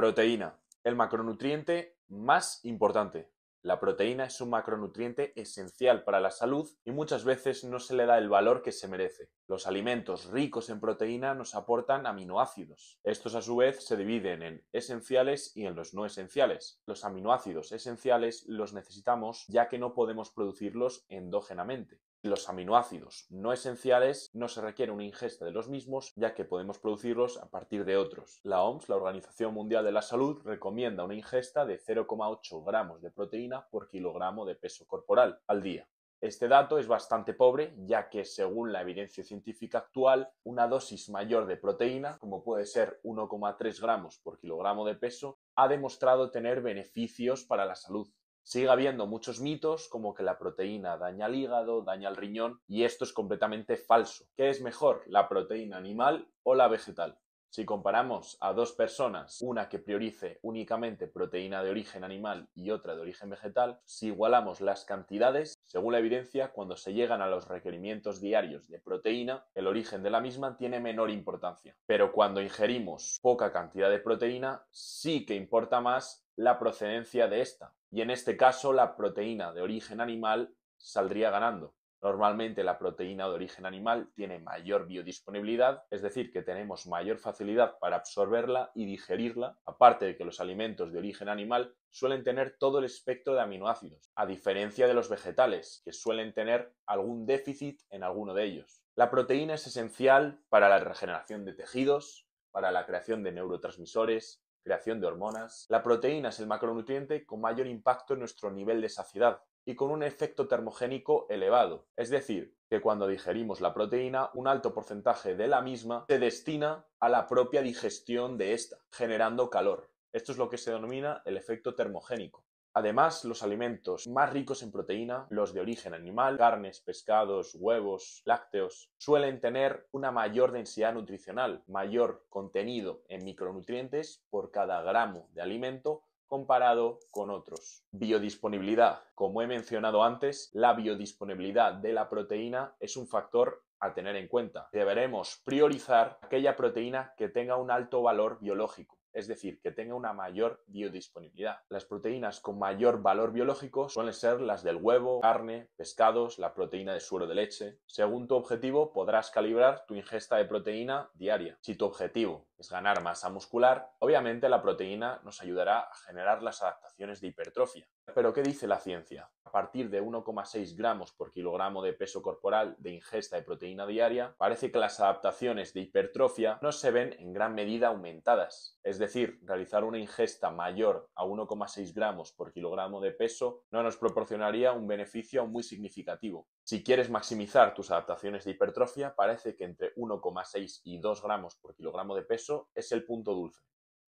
Proteína, el macronutriente más importante. La proteína es un macronutriente esencial para la salud y muchas veces no se le da el valor que se merece. Los alimentos ricos en proteína nos aportan aminoácidos. Estos a su vez se dividen en esenciales y en los no esenciales. Los aminoácidos esenciales los necesitamos ya que no podemos producirlos endógenamente. Los aminoácidos no esenciales no se requiere una ingesta de los mismos ya que podemos producirlos a partir de otros. La OMS, la Organización Mundial de la Salud, recomienda una ingesta de 0,8 gramos de proteína por kilogramo de peso corporal al día. Este dato es bastante pobre, ya que según la evidencia científica actual, una dosis mayor de proteína, como puede ser 1,3 gramos por kilogramo de peso, ha demostrado tener beneficios para la salud Sigue habiendo muchos mitos como que la proteína daña al hígado, daña el riñón y esto es completamente falso. ¿Qué es mejor, la proteína animal o la vegetal? Si comparamos a dos personas, una que priorice únicamente proteína de origen animal y otra de origen vegetal, si igualamos las cantidades, según la evidencia, cuando se llegan a los requerimientos diarios de proteína, el origen de la misma tiene menor importancia. Pero cuando ingerimos poca cantidad de proteína, sí que importa más la procedencia de esta, y en este caso la proteína de origen animal saldría ganando. Normalmente la proteína de origen animal tiene mayor biodisponibilidad, es decir, que tenemos mayor facilidad para absorberla y digerirla, aparte de que los alimentos de origen animal suelen tener todo el espectro de aminoácidos, a diferencia de los vegetales, que suelen tener algún déficit en alguno de ellos. La proteína es esencial para la regeneración de tejidos, para la creación de neurotransmisores, creación de hormonas. La proteína es el macronutriente con mayor impacto en nuestro nivel de saciedad y con un efecto termogénico elevado, es decir, que cuando digerimos la proteína, un alto porcentaje de la misma se destina a la propia digestión de esta, generando calor. Esto es lo que se denomina el efecto termogénico. Además, los alimentos más ricos en proteína, los de origen animal, carnes, pescados, huevos, lácteos, suelen tener una mayor densidad nutricional, mayor contenido en micronutrientes por cada gramo de alimento comparado con otros. Biodisponibilidad. Como he mencionado antes, la biodisponibilidad de la proteína es un factor a tener en cuenta. Deberemos priorizar aquella proteína que tenga un alto valor biológico es decir, que tenga una mayor biodisponibilidad. Las proteínas con mayor valor biológico suelen ser las del huevo, carne, pescados, la proteína de suero de leche. Según tu objetivo, podrás calibrar tu ingesta de proteína diaria. Si tu objetivo es ganar masa muscular, obviamente la proteína nos ayudará a generar las adaptaciones de hipertrofia. Pero ¿qué dice la ciencia? A partir de 1,6 gramos por kilogramo de peso corporal de ingesta de proteína diaria, parece que las adaptaciones de hipertrofia no se ven en gran medida aumentadas. Es decir, realizar una ingesta mayor a 1,6 gramos por kilogramo de peso no nos proporcionaría un beneficio muy significativo. Si quieres maximizar tus adaptaciones de hipertrofia, parece que entre 1,6 y 2 gramos por kilogramo de peso es el punto dulce.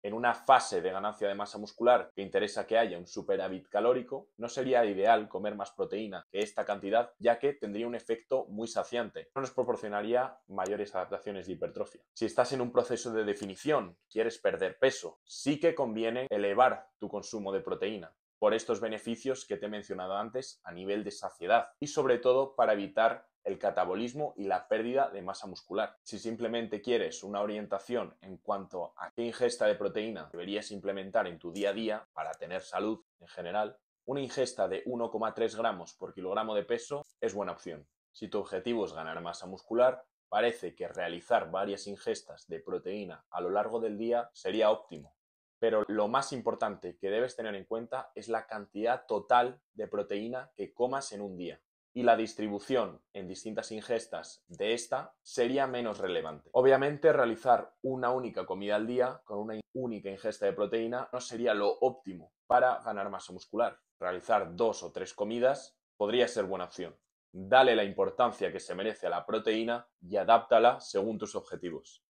En una fase de ganancia de masa muscular que interesa que haya un superávit calórico, no sería ideal comer más proteína que esta cantidad, ya que tendría un efecto muy saciante. No nos proporcionaría mayores adaptaciones de hipertrofia. Si estás en un proceso de definición, quieres perder peso, sí que conviene elevar tu consumo de proteína por estos beneficios que te he mencionado antes a nivel de saciedad y sobre todo para evitar el catabolismo y la pérdida de masa muscular. Si simplemente quieres una orientación en cuanto a qué ingesta de proteína deberías implementar en tu día a día para tener salud en general, una ingesta de 1,3 gramos por kilogramo de peso es buena opción. Si tu objetivo es ganar masa muscular, parece que realizar varias ingestas de proteína a lo largo del día sería óptimo. Pero lo más importante que debes tener en cuenta es la cantidad total de proteína que comas en un día y la distribución en distintas ingestas de esta sería menos relevante. Obviamente, realizar una única comida al día con una única ingesta de proteína no sería lo óptimo para ganar masa muscular. Realizar dos o tres comidas podría ser buena opción. Dale la importancia que se merece a la proteína y adáptala según tus objetivos.